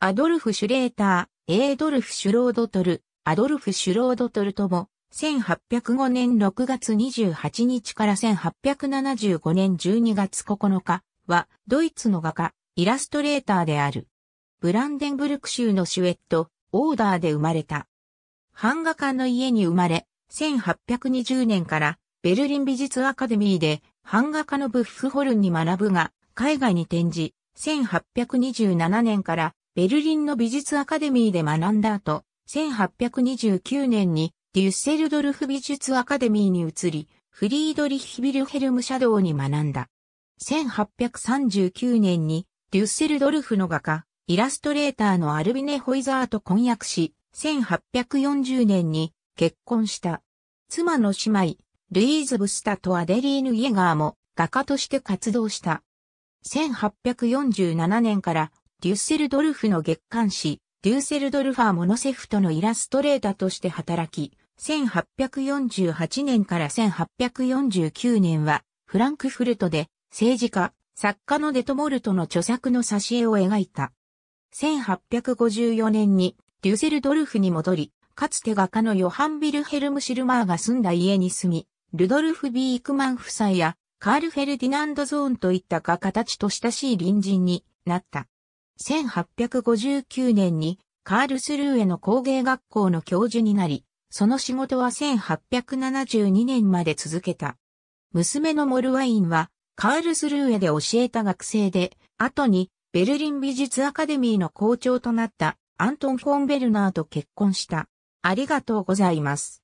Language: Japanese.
アドルフ・シュレーター、エードルフ・シュロードトル、アドルフ・シュロードトルとも、1805年6月28日から1875年12月9日は、ドイツの画家、イラストレーターである。ブランデンブルク州のシュエット、オーダーで生まれた。版画家の家に生まれ、1820年からベルリン美術アカデミーで版画家のブッフホルンに学ぶが、海外に展示、1827年からベルリンの美術アカデミーで学んだ後、1829年にデュッセルドルフ美術アカデミーに移り、フリードリッヒ・ビルヘルム・シャドウに学んだ。1839年にデュッセルドルフの画家、イラストレーターのアルビネ・ホイザーと婚約し、1840年に結婚した。妻の姉妹、ルイーズ・ブスタとアデリーヌ・イエガーも画家として活動した。1847年からデュッセルドルフの月刊誌、デュッセルドルファー・モノセフトのイラストレーターとして働き、1848年から1849年は、フランクフルトで、政治家、作家のデトモルトの著作の挿絵を描いた。1854年に、デュッセルドルフに戻り、かつて画家のヨハン・ビルヘルム・シルマーが住んだ家に住み、ルドルフ・ビークマン夫妻や、カール・フェルディナンド・ゾーンといった画家たちと親しい隣人になった。1859年にカールスルーへの工芸学校の教授になり、その仕事は1872年まで続けた。娘のモルワインは、カールスルーへで教えた学生で、後にベルリン美術アカデミーの校長となったアントン・フォン・ベルナーと結婚した。ありがとうございます。